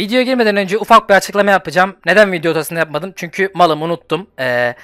Videoya girmeden önce ufak bir açıklama yapacağım. Neden video otasını yapmadım? Çünkü malımı unuttum. Ee,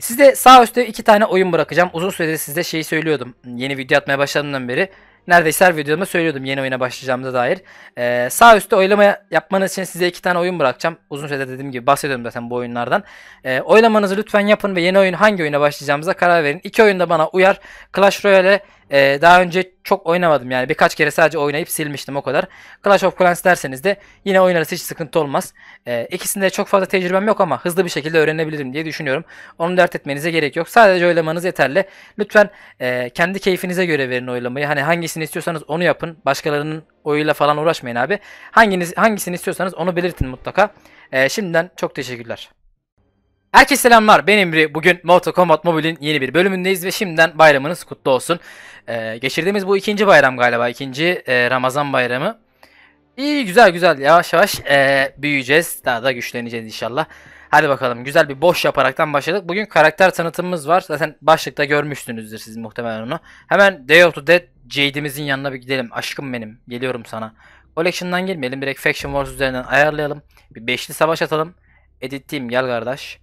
size sağ üstte iki tane oyun bırakacağım. Uzun süredir size şeyi söylüyordum. Yeni video atmaya başladığımdan beri. Neredeyse her videomda söylüyordum yeni oyuna başlayacağımıza dair. Ee, sağ üstte oylama yapmanız için size iki tane oyun bırakacağım. Uzun süredir dediğim gibi bahsediyorum zaten bu oyunlardan. Ee, oylamanızı lütfen yapın ve yeni oyun hangi oyuna başlayacağımıza karar verin. İki oyunda bana uyar. Clash Royale ee, daha önce çok oynamadım yani birkaç kere sadece oynayıp silmiştim o kadar. Clash of Clans derseniz de yine oynarız hiç sıkıntı olmaz. Ee, ikisinde çok fazla tecrübem yok ama hızlı bir şekilde öğrenebilirim diye düşünüyorum. Onu dert etmenize gerek yok. Sadece oylamanız yeterli. Lütfen e, kendi keyfinize göre verin oylamayı. Hani hangisini istiyorsanız onu yapın. Başkalarının oyuyla falan uğraşmayın abi. Hanginiz, hangisini istiyorsanız onu belirtin mutlaka. E, şimdiden çok teşekkürler. Herkese selamlar. Ben Emre. Bugün Mortal Kombat Mobile'in yeni bir bölümündeyiz ve şimdiden bayramınız kutlu olsun. Ee, geçirdiğimiz bu ikinci bayram galiba. ikinci e, Ramazan bayramı. İyi güzel güzel yavaş yavaş e, büyüyeceğiz. Daha da güçleneceğiz inşallah. Hadi bakalım güzel bir boş yaparaktan başladık. Bugün karakter tanıtımımız var. Zaten başlıkta görmüşsünüzdür siz muhtemelen onu. Hemen Day of the Dead Jade'imizin yanına bir gidelim. Aşkım benim. Geliyorum sana. Collection'dan girmeyelim. Direkt Faction Wars üzerinden ayarlayalım. Bir beşli savaş atalım. Edittiğim gel kardeş.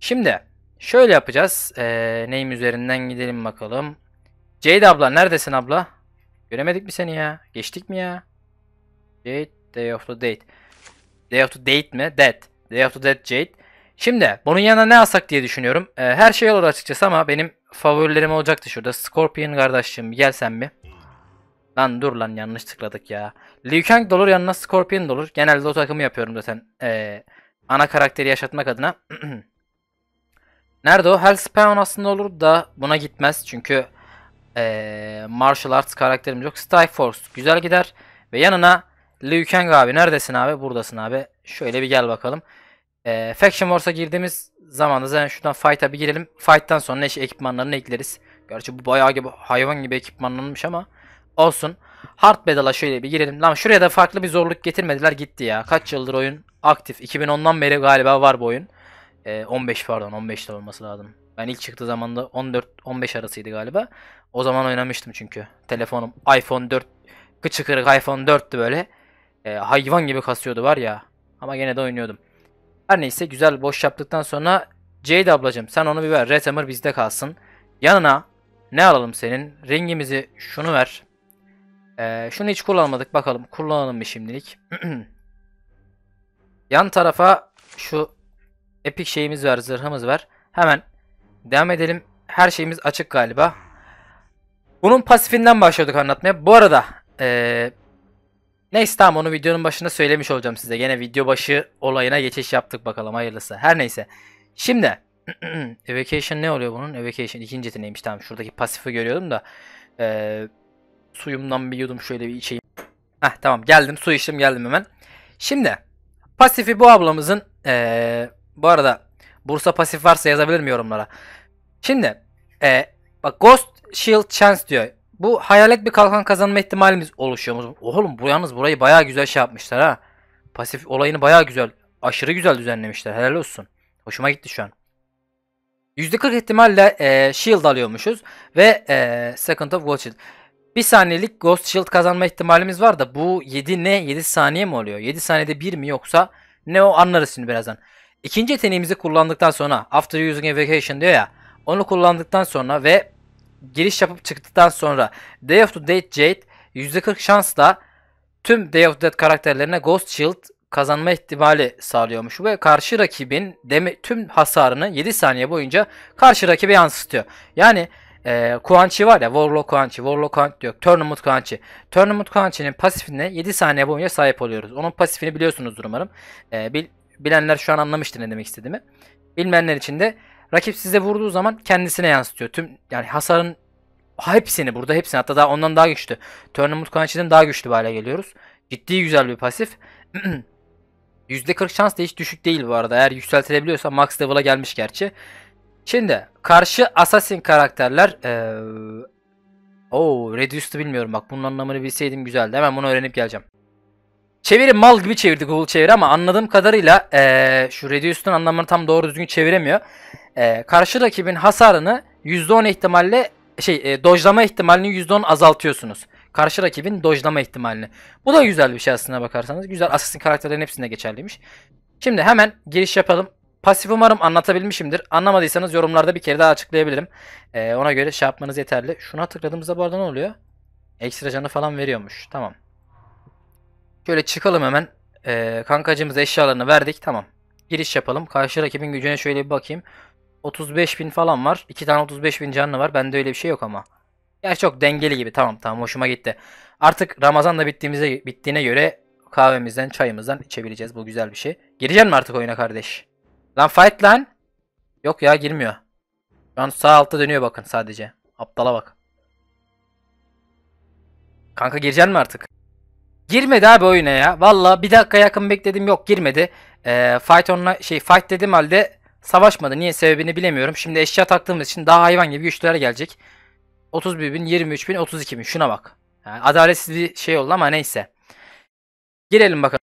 Şimdi şöyle yapacağız. Ee, neyim üzerinden gidelim bakalım. Jade abla neredesin abla? Göremedik mi seni ya? Geçtik mi ya? Jade Day of the Date. Day of the Date mi? Dead. Day of the Dead Jade. Şimdi bunun yanına ne alsak diye düşünüyorum. Ee, her şey olur açıkçası ama benim favorilerim olacaktı şurada. Scorpion kardeşim gelsen mi? Lan dur lan yanlış tıkladık ya. Liu Kang dolur yanına Scorpion dolur. Genelde o takımı yapıyorum zaten. Ee, ana karakteri yaşatmak adına. Nerede o? Hellspawn aslında olur da buna gitmez. Çünkü ee, Martial Arts karakterimiz yok. Strike Force güzel gider. Ve yanına Liu Kang abi neredesin abi? Buradasın abi. Şöyle bir gel bakalım. E, Faction Wars'a girdiğimiz zamanda zaten şuradan fight'a bir girelim. Fight'tan sonra ne şey ekipmanlarını ekleriz. Gerçi bu bayağı gibi hayvan gibi ekipmanlanmış ama olsun. Hard Battle'a şöyle bir girelim. Lan şuraya da farklı bir zorluk getirmediler gitti ya. Kaç yıldır oyun aktif. 2010'dan beri galiba var bu oyun. E, ee, 15 pardon 15'te olması lazım. Ben ilk çıktığı zaman da 14-15 arasıydı galiba. O zaman oynamıştım çünkü. Telefonum iPhone 4 kıçı kırık iPhone 4'tü böyle. E, hayvan gibi kasıyordu var ya. Ama gene de oynuyordum. Her neyse güzel boş yaptıktan sonra Jade ablacım sen onu bir ver. Retemer bizde kalsın. Yanına ne alalım senin? Rengimizi şunu ver. Ee, şunu hiç kullanmadık bakalım. Kullanalım mı şimdilik? Yan tarafa şu Epic şeyimiz var, zırhımız var. Hemen devam edelim. Her şeyimiz açık galiba. Bunun pasifinden başladık anlatmaya. Bu arada ee, neyse tamam onu videonun başında söylemiş olacağım size. Yine video başı olayına geçiş yaptık bakalım hayırlısı. Her neyse. Şimdi Evocation ne oluyor bunun? Evocation ikinci yeteneğiymiş tamam. Şuradaki pasifi görüyordum da. Ee, suyumdan bir yudum şöyle bir içeyim. Heh tamam geldim su içtim geldim hemen. Şimdi pasifi bu ablamızın ee, bu arada Bursa pasif varsa yazabilir mi yorumlara? Şimdi e, bak Ghost Shield Chance diyor. Bu hayalet bir kalkan kazanma ihtimalimiz oluşuyor. Oğlum bu yalnız burayı bayağı güzel şey yapmışlar ha. Pasif olayını bayağı güzel, aşırı güzel düzenlemişler. Helal olsun. Hoşuma gitti şu an. %40 ihtimalle e, shield alıyormuşuz ve e, second of ghost shield. Bir saniyelik ghost shield kazanma ihtimalimiz var da bu 7 ne? 7 saniye mi oluyor? 7 saniyede 1 mi yoksa ne o anlarız şimdi birazdan. İkinci yeteneğimizi kullandıktan sonra after using a vacation diyor ya onu kullandıktan sonra ve giriş yapıp çıktıktan sonra Day of the Dead Jade %40 şansla tüm Day of the Dead karakterlerine Ghost Shield kazanma ihtimali sağlıyormuş ve karşı rakibin demi, tüm hasarını 7 saniye boyunca karşı rakibe yansıtıyor. Yani e, Quan var ya Warlock Quan Warlock Quan diyor. Tournament Quan Chi. Tournament Quan pasifine 7 saniye boyunca sahip oluyoruz. Onun pasifini biliyorsunuzdur umarım. E, bil, bilenler şu an anlamıştır ne demek istediğimi. Bilmeyenler için de rakip size vurduğu zaman kendisine yansıtıyor. Tüm yani hasarın hepsini burada hepsini hatta daha ondan daha güçlü. Tournament Crunch'den daha güçlü bir hale geliyoruz. Ciddi güzel bir pasif. %40 şans da hiç düşük değil bu arada. Eğer yükseltilebiliyorsa max level'a gelmiş gerçi. Şimdi karşı assassin karakterler ee, o Reduced'ı bilmiyorum bak bunun anlamını bilseydim güzeldi. Hemen bunu öğrenip geleceğim. Çeviri mal gibi çevirdi Google çeviri ama anladığım kadarıyla ee, şu Reduce'un anlamını tam doğru düzgün çeviremiyor. E, karşı rakibin hasarını %10 ihtimalle şey e, dojlama ihtimalini %10 azaltıyorsunuz. Karşı rakibin dojlama ihtimalini. Bu da güzel bir şey aslında bakarsanız. Güzel Assassin karakterlerin hepsinde geçerliymiş. Şimdi hemen giriş yapalım. Pasif umarım anlatabilmişimdir. Anlamadıysanız yorumlarda bir kere daha açıklayabilirim. Ee, ona göre şey yapmanız yeterli. Şuna tıkladığımızda bu arada ne oluyor? Ekstra canı falan veriyormuş. Tamam. Şöyle çıkalım hemen. Ee, kankacımız eşyalarını verdik. Tamam. Giriş yapalım. Karşı rakibin gücüne şöyle bir bakayım. 35 bin falan var. 2 tane 35 bin canlı var. Bende öyle bir şey yok ama. Ya çok dengeli gibi. Tamam tamam hoşuma gitti. Artık Ramazan da bittiğimize, bittiğine göre kahvemizden çayımızdan içebileceğiz. Bu güzel bir şey. Gireceksin mi artık oyuna kardeş? Lan fight lan. Yok ya girmiyor. Şu an sağ altta dönüyor bakın sadece. Aptala bak. Kanka gireceksin mi artık? Girmedi abi oyuna ya. Valla bir dakika yakın bekledim yok girmedi. Ee, fight onla şey fight dedim halde savaşmadı. Niye sebebini bilemiyorum. Şimdi eşya taktığımız için daha hayvan gibi güçlere gelecek. 31 bin, 23 bin, 32 bin. Şuna bak. Yani adaletsiz bir şey oldu ama neyse. Girelim bakalım.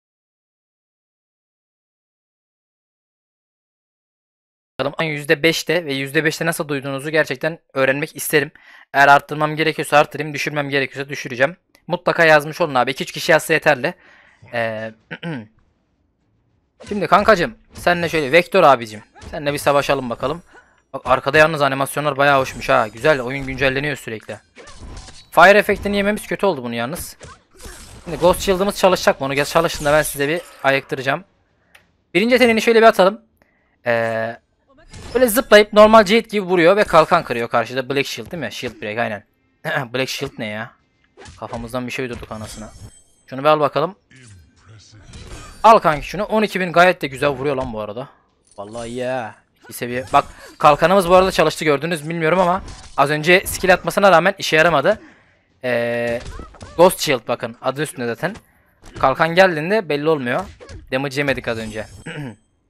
bakalım. %5'te ve %5'te nasıl duyduğunuzu gerçekten öğrenmek isterim. Eğer arttırmam gerekiyorsa arttırayım, düşürmem gerekiyorsa düşüreceğim. Mutlaka yazmış olun abi. 2 kişi yazsa yeterli. Ee, Şimdi kankacım senle şöyle vektör abicim. Senle bir savaşalım bakalım. Bak arkada yalnız animasyonlar bayağı hoşmuş ha. Güzel oyun güncelleniyor sürekli. Fire efektini yememiz kötü oldu bunu yalnız. Şimdi Ghost Shield'ımız çalışacak mı? Onu çalışın da ben size bir ayıktıracağım. Birinci yeteneğini şöyle bir atalım. Ee, böyle zıplayıp normal Jade gibi vuruyor ve kalkan kırıyor karşıda. Black Shield değil mi? Shield Break aynen. Black Shield ne ya? Kafamızdan bir şey uydurduk anasına. Şunu bir al bakalım. Al kanki şunu. 12.000 gayet de güzel vuruyor lan bu arada. Vallahi ya. Yeah. Bir seviye. Bak kalkanımız bu arada çalıştı gördünüz bilmiyorum ama az önce skill atmasına rağmen işe yaramadı. Ee, Ghost Shield bakın adı üstünde zaten. Kalkan geldiğinde belli olmuyor. Damage yemedik az önce.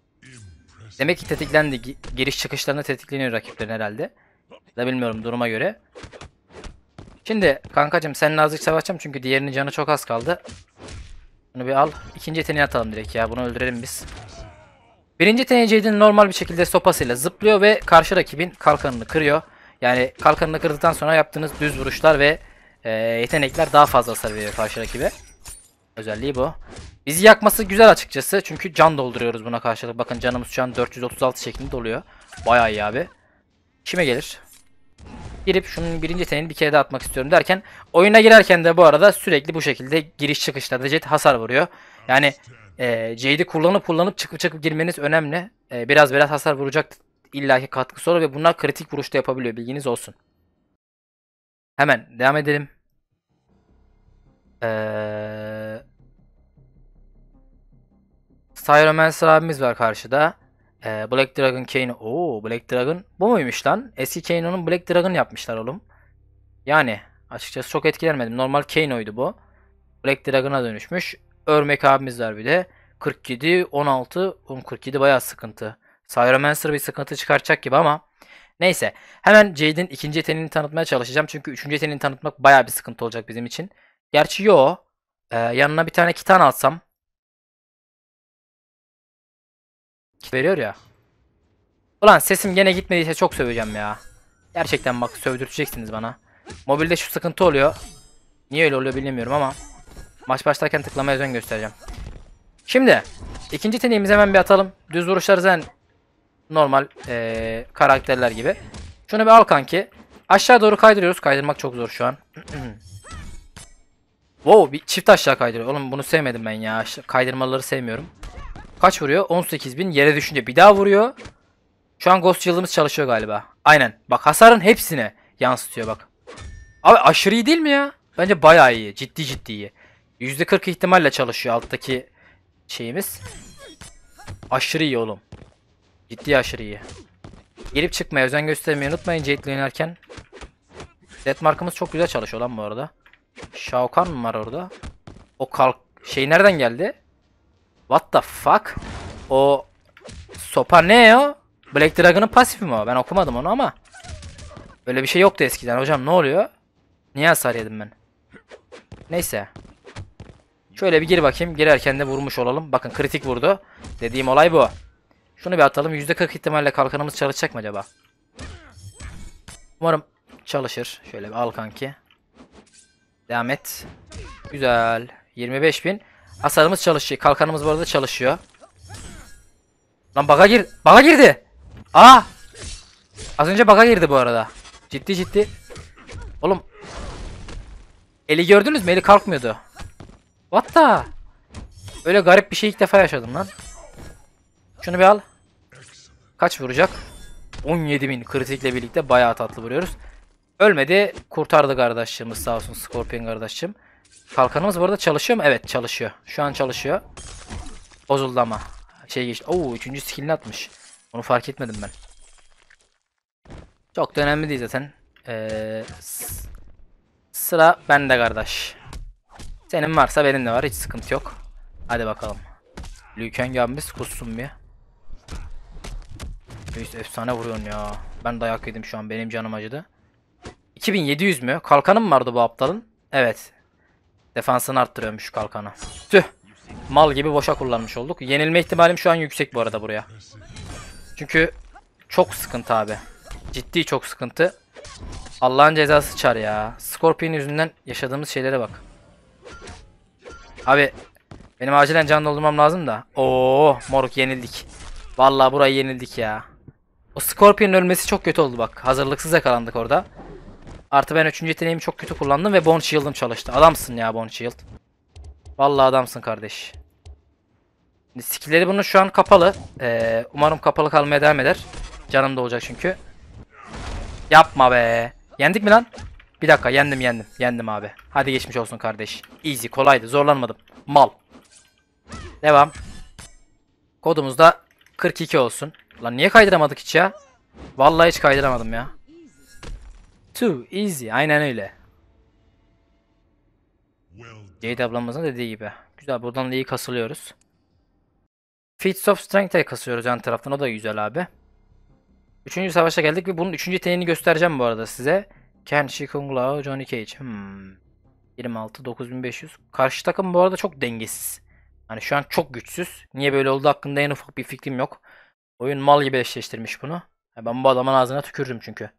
Demek ki tetiklendi. Giriş çıkışlarında tetikleniyor rakiplerin herhalde. Da bilmiyorum duruma göre. Şimdi kankacım sen nazik savaşacağım çünkü diğerinin canı çok az kaldı. Bunu bir al. İkinci yeteneği atalım direkt ya. Bunu öldürelim biz. Birinci yeteneği Jade'in normal bir şekilde sopasıyla zıplıyor ve karşı rakibin kalkanını kırıyor. Yani kalkanını kırdıktan sonra yaptığınız düz vuruşlar ve e, yetenekler daha fazla hasar veriyor karşı rakibe. Özelliği bu. Bizi yakması güzel açıkçası. Çünkü can dolduruyoruz buna karşılık. Bakın canımız şu an 436 şeklinde doluyor. Bayağı iyi abi. Kime gelir? girip şunun birinci yeteneğini bir kere daha atmak istiyorum derken oyuna girerken de bu arada sürekli bu şekilde giriş çıkışlarda Jet hasar vuruyor. Yani e, Jade'i kullanıp kullanıp çıkıp çıkıp girmeniz önemli. E, biraz biraz hasar vuracak illaki katkısı olur ve bunlar kritik vuruşta yapabiliyor bilginiz olsun. Hemen devam edelim. Ee... Cyromancer abimiz var karşıda. Ee, Black Dragon Kano. Oo Black Dragon. Bu muymuş lan? Eski onun Black Dragon yapmışlar oğlum. Yani açıkçası çok etkilenmedim. Normal oydu bu. Black Dragon'a dönüşmüş. Örmek abimiz var bir de. 47, 16. Oğlum 47 bayağı sıkıntı. Cyromancer bir sıkıntı çıkaracak gibi ama neyse. Hemen Jade'in ikinci yeteneğini tanıtmaya çalışacağım. Çünkü üçüncü yeteneğini tanıtmak bayağı bir sıkıntı olacak bizim için. Gerçi yo. Ee, yanına bir tane kitan alsam. veriyor ya. Ulan sesim gene gitmediyse çok söveceğim ya. Gerçekten bak sövdürteceksiniz bana. Mobilde şu sıkıntı oluyor. Niye öyle oluyor bilmiyorum ama. Maç başlarken tıklamaya özen göstereceğim. Şimdi ikinci teneğimizi hemen bir atalım. Düz vuruşlar zaten normal ee, karakterler gibi. Şunu bir al kanki. Aşağı doğru kaydırıyoruz. Kaydırmak çok zor şu an. wow bir çift aşağı kaydırıyor. Oğlum bunu sevmedim ben ya. Kaydırmaları sevmiyorum. Kaç vuruyor? 18.000. Yere düşünce bir daha vuruyor. Şu an Ghost Shield'ımız çalışıyor galiba. Aynen. Bak hasarın hepsine yansıtıyor bak. Abi aşırı iyi değil mi ya? Bence bayağı iyi. Ciddi ciddi iyi. %40 ihtimalle çalışıyor alttaki şeyimiz. Aşırı iyi oğlum. Ciddi aşırı iyi. Girip çıkmaya özen göstermeyi unutmayın Jade oynarken. markımız çok güzel çalışıyor lan bu arada. Shao Kahn mı var orada? O kalk şey nereden geldi? What the fuck? O sopa ne o? Black Dragon'ın pasifi mi o? Ben okumadım onu ama. Böyle bir şey yoktu eskiden. Hocam ne oluyor? Niye hasar yedim ben? Neyse. Şöyle bir gir bakayım. Girerken de vurmuş olalım. Bakın kritik vurdu. Dediğim olay bu. Şunu bir atalım. %40 ihtimalle kalkanımız çalışacak mı acaba? Umarım çalışır. Şöyle bir al kanki. Devam et. Güzel. 25 bin. Hasarımız çalışıyor. Kalkanımız bu arada çalışıyor. Lan baga gir. Baga girdi. Aa! Az önce baga girdi bu arada. Ciddi ciddi. Oğlum. Eli gördünüz mü? Eli kalkmıyordu. What the? Öyle garip bir şey ilk defa yaşadım lan. Şunu bir al. Kaç vuracak? 17.000 kritikle birlikte bayağı tatlı vuruyoruz. Ölmedi. Kurtardı kardeşimiz sağ olsun Scorpion kardeşim. Kalkanımız burada çalışıyor mu? Evet çalışıyor. Şu an çalışıyor. Bozuldu ama. Şey geçti. Oo üçüncü skillini atmış. Onu fark etmedim ben. Çok da önemli değil zaten. Ee, sıra bende kardeş. Senin varsa benim de var. Hiç sıkıntı yok. Hadi bakalım. Lüken gelmiş kussun bir. Reis efsane vuruyorsun ya. Ben dayak yedim şu an. Benim canım acıdı. 2700 mü? Kalkanım vardı bu aptalın. Evet. Defansını arttırıyormuş kalkanı. Tüh. Mal gibi boşa kullanmış olduk. Yenilme ihtimalim şu an yüksek bu arada buraya. Çünkü çok sıkıntı abi. Ciddi çok sıkıntı. Allah'ın cezası çar ya. Scorpion yüzünden yaşadığımız şeylere bak. Abi benim acilen can doldurmam lazım da. Oo moruk yenildik. Vallahi burayı yenildik ya. O Scorpion'un ölmesi çok kötü oldu bak. Hazırlıksız yakalandık orada. Artı ben 3. yeteneğimi çok kötü kullandım ve Bone Shield'ım çalıştı. Adamsın ya Bone Shield. Vallahi adamsın kardeş. Skill'leri bunun şu an kapalı. Ee, umarım kapalı kalmaya devam eder. Canım da olacak çünkü. Yapma be. Yendik mi lan? Bir dakika yendim yendim. Yendim abi. Hadi geçmiş olsun kardeş. Easy kolaydı zorlanmadım. Mal. Devam. Kodumuz da 42 olsun. Lan niye kaydıramadık hiç ya? Vallahi hiç kaydıramadım ya. Too easy. Aynen öyle. Jade ablamızın dediği gibi. Güzel buradan da iyi kasılıyoruz. Feats of Strength'e kasıyoruz yan taraftan. O da güzel abi. Üçüncü savaşa geldik ve bunun üçüncü tenini göstereceğim bu arada size. Ken Shi Kung Lao Johnny Cage. Hmm. 26 9500. Karşı takım bu arada çok dengesiz. Hani şu an çok güçsüz. Niye böyle oldu hakkında en ufak bir fikrim yok. Oyun mal gibi eşleştirmiş bunu. Ben bu adamın ağzına tükürdüm çünkü.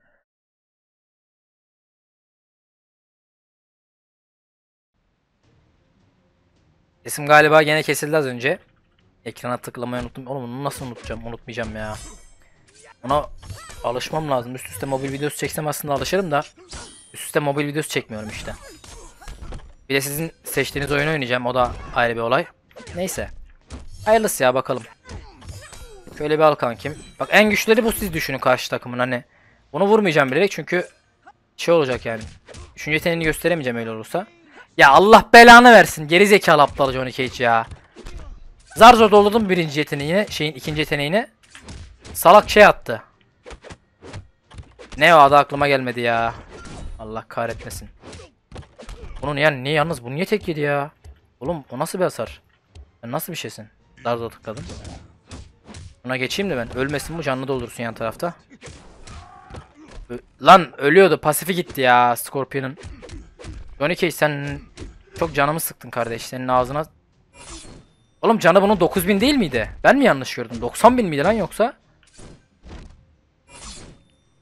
Sesim galiba gene kesildi az önce. Ekrana tıklamayı unuttum. Oğlum bunu nasıl unutacağım? Unutmayacağım ya. Ona alışmam lazım. Üst üste mobil videosu çeksem aslında alışırım da. Üst üste mobil videosu çekmiyorum işte. Bir de sizin seçtiğiniz oyunu oynayacağım. O da ayrı bir olay. Neyse. Hayırlısı ya bakalım. Şöyle bir al kankim. Bak en güçleri bu siz düşünün karşı takımın hani. Bunu vurmayacağım bilerek çünkü şey olacak yani. Düşünce yeteneğini gösteremeyeceğim öyle olursa. Ya Allah belanı versin. Geri zekalı aptal Johnny Cage ya. Zar zor doldurdum birinci yeteneğini. Şeyin ikinci yeteneğini. Salak şey attı. Ne o adı aklıma gelmedi ya. Allah kahretmesin. Bunu niye, niye yalnız bu niye tek yedi ya? Oğlum o nasıl bir hasar? Sen nasıl bir şeysin? Zar zor tıkladım. Buna geçeyim de ben. Ölmesin bu canlı doldursun yan tarafta. Ö Lan ölüyordu. Pasifi gitti ya Scorpion'un. Johnny sen çok canımı sıktın kardeşlerin ağzına... Oğlum canı bunun 9000 değil miydi? Ben mi yanlış gördüm? 90.000 bin miydi lan yoksa?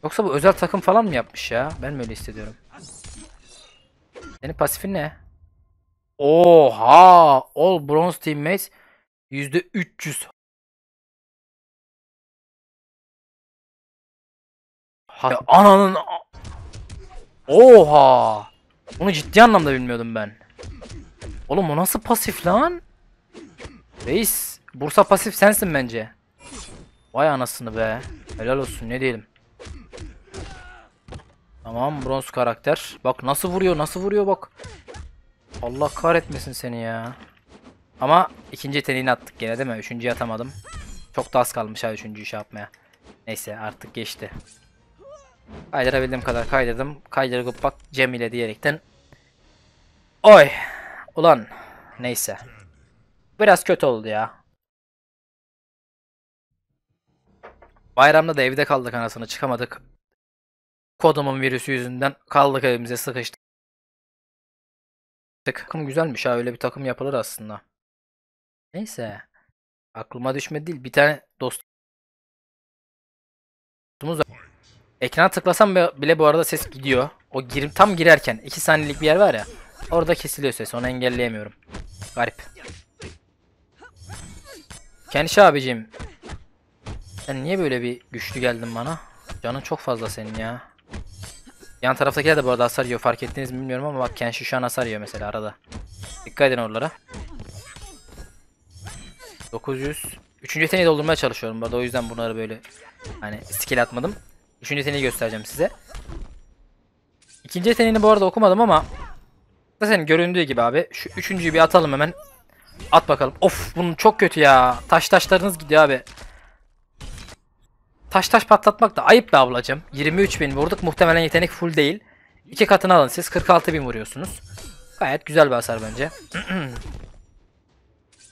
Yoksa bu özel takım falan mı yapmış ya? Ben mi öyle hissediyorum? Senin pasifin ne? Oha! All bronze teammates %300. Ha, ananın... Oha! Bunu ciddi anlamda bilmiyordum ben. Oğlum o nasıl pasif lan? Reis. Bursa pasif sensin bence. Vay anasını be. Helal olsun ne diyelim. Tamam bronz karakter. Bak nasıl vuruyor nasıl vuruyor bak. Allah kahretmesin seni ya. Ama ikinci yeteneğini attık gene değil mi? Üçüncüyü atamadım. Çok da az kalmış ha üçüncüyü şey yapmaya. Neyse artık geçti. Kaydırabildiğim kadar kaydırdım. Kaydırıp bak Cemile diyerekten. Oy. Ulan. Neyse. Biraz kötü oldu ya. Bayramda da evde kaldık anasını çıkamadık. Kodumun virüsü yüzünden kaldık evimize sıkıştık. Takım güzelmiş ha öyle bir takım yapılır aslında. Neyse. Aklıma düşmedi değil. Bir tane dost Ekrana tıklasam bile bu arada ses gidiyor. O girim tam girerken 2 saniyelik bir yer var ya. Orada kesiliyor ses. Onu engelleyemiyorum. Garip. Kenşi şey abicim. Sen niye böyle bir güçlü geldin bana? Canın çok fazla senin ya. Yan taraftakiler de bu arada hasar yiyor. Fark ettiniz mi bilmiyorum ama bak Kenshi şu an hasar yiyor mesela arada. Dikkat edin oralara. 900. Üçüncü yeteneği doldurmaya çalışıyorum bu arada. O yüzden bunları böyle hani skill atmadım. Üçüncü yeteneği göstereceğim size. İkinci yeteneğini bu arada okumadım ama senin göründüğü gibi abi. Şu üçüncüyü bir atalım hemen. At bakalım. Of bunun çok kötü ya. Taş taşlarınız gidiyor abi. Taş taş patlatmak da ayıp be ablacım. 23.000 vurduk. Muhtemelen yetenek full değil. İki katını alın siz. 46.000 vuruyorsunuz. Gayet güzel bir hasar bence.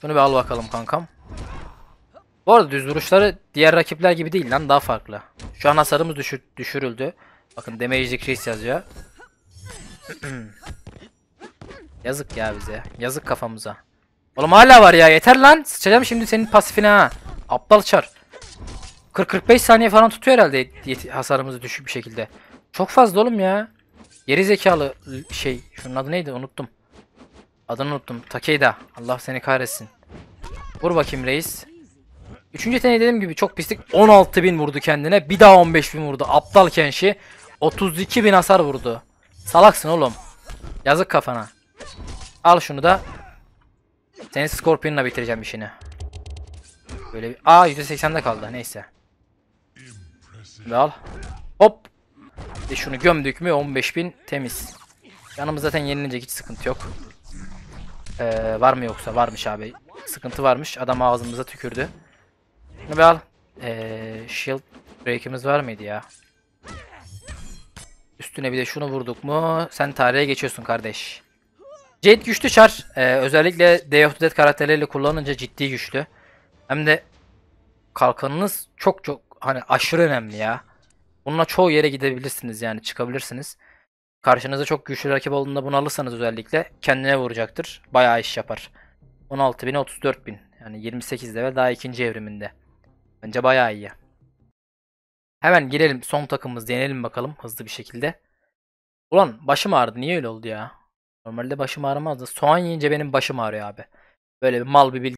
Bunu bir al bakalım kankam. Bu arada düz vuruşları diğer rakipler gibi değil lan daha farklı. Şu an hasarımız düşür düşürüldü. Bakın damage decrease yazıyor. Yazık ya bize. Yazık kafamıza. Oğlum hala var ya yeter lan. Sıçacağım şimdi senin pasifine ha. Aptal çar. 40-45 saniye falan tutuyor herhalde hasarımızı düşük bir şekilde. Çok fazla oğlum ya. Geri zekalı şey. Şunun adı neydi unuttum. Adını unuttum. Takeyda. Allah seni kahretsin. Vur bakayım reis. Üçüncü yeteneği dediğim gibi çok pislik. 16.000 vurdu kendine. Bir daha 15.000 vurdu. Aptal Kenshi. 32.000 hasar vurdu. Salaksın oğlum. Yazık kafana. Al şunu da. Seni Scorpion'la bitireceğim işini. Böyle bir... Aa %80'de kaldı. Neyse. Ve al. Hop. de şunu gömdük mü 15.000 temiz. Yanımız zaten yenilince hiç sıkıntı yok. Ee, var mı yoksa? Varmış abi. Sıkıntı varmış. Adam ağzımıza tükürdü. Şunu bir al. Ee, shield break'imiz var mıydı ya? Üstüne bir de şunu vurduk mu sen tarihe geçiyorsun kardeş. Jade güçlü çar. Ee, özellikle Day of the Dead karakterleriyle kullanınca ciddi güçlü. Hem de kalkanınız çok çok hani aşırı önemli ya. Bununla çoğu yere gidebilirsiniz yani çıkabilirsiniz. Karşınıza çok güçlü rakip olduğunda bunu alırsanız özellikle kendine vuracaktır. Bayağı iş yapar. 16.000'e 34.000 yani 28 level daha ikinci evriminde. Bence bayağı iyi. Hemen girelim son takımımız denelim bakalım hızlı bir şekilde. Ulan başım ağrıdı niye öyle oldu ya? Normalde başım ağrımazdı. Soğan yiyince benim başım ağrıyor abi. Böyle bir mal bir bilgi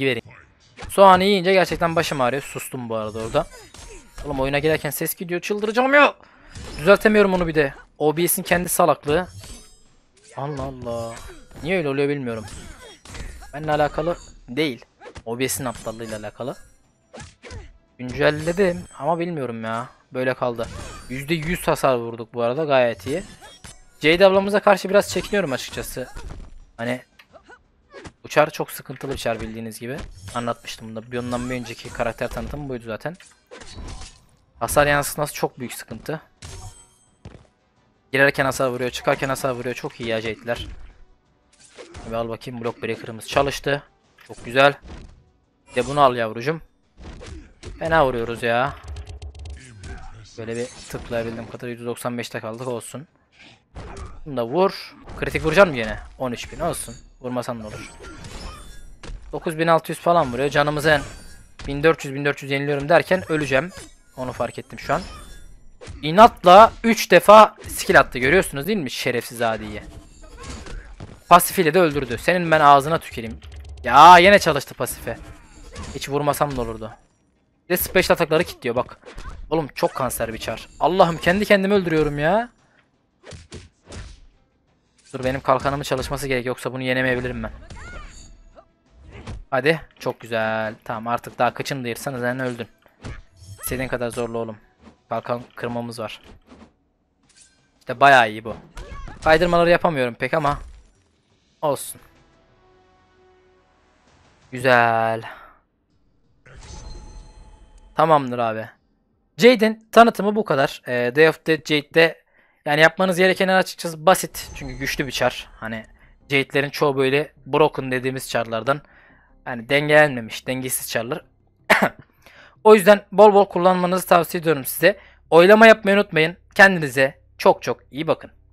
vereyim. Soğanı yiyince gerçekten başım ağrıyor. Sustum bu arada orada. Oğlum oyuna girerken ses gidiyor. Çıldıracağım ya. Düzeltemiyorum onu bir de. OBS'in kendi salaklığı. Allah Allah. Niye öyle oluyor bilmiyorum. Benle alakalı değil. OBS'in aptallığıyla alakalı. Güncelledim ama bilmiyorum ya. Böyle kaldı. %100 hasar vurduk bu arada gayet iyi. Jade ablamıza karşı biraz çekiniyorum açıkçası. Hani uçar çok sıkıntılı uçar bildiğiniz gibi. Anlatmıştım da. Bundan bir önceki karakter tanıtımı buydu zaten. Hasar yansıtması çok büyük sıkıntı. Girerken hasar vuruyor, çıkarken hasar vuruyor. Çok iyi ya Jade'ler. Abi al bakayım blok breaker'ımız çalıştı. Çok güzel. Bir de bunu al yavrucum. Fena vuruyoruz ya. Böyle bir tıklayabildim kadar 195'te kaldık olsun. Bunu da vur. Kritik vuracağım mı yine? 13.000 olsun. Vurmasan ne olur. 9600 falan vuruyor. Canımız en 1400-1400 yeniliyorum derken öleceğim. Onu fark ettim şu an. İnatla 3 defa skill attı görüyorsunuz değil mi şerefsiz adiye. Pasifiyle de öldürdü. Senin ben ağzına tüküreyim. Ya yine çalıştı pasife. Hiç vurmasam da olurdu. Bir de special atakları kilitliyor bak. Oğlum çok kanser bir çar. Allah'ım kendi kendimi öldürüyorum ya. Dur benim kalkanımın çalışması gerek yoksa bunu yenemeyebilirim ben. Hadi çok güzel. Tamam artık daha kıçını da yırsanız sen öldün. İstediğin kadar zorlu oğlum. Kalkan kırmamız var. İşte bayağı iyi bu. Kaydırmaları yapamıyorum pek ama Olsun. Güzel. Tamamdır abi. Jade'in tanıtımı bu kadar. Ee, Day of Dead Jade'de yani yapmanız gerekenler açıkçası basit. Çünkü güçlü bir çar. Hani Jade'lerin çoğu böyle broken dediğimiz çarlardan. Yani dengelenmemiş, dengesiz çarlar. o yüzden bol bol kullanmanızı tavsiye ediyorum size. Oylama yapmayı unutmayın. Kendinize çok çok iyi bakın.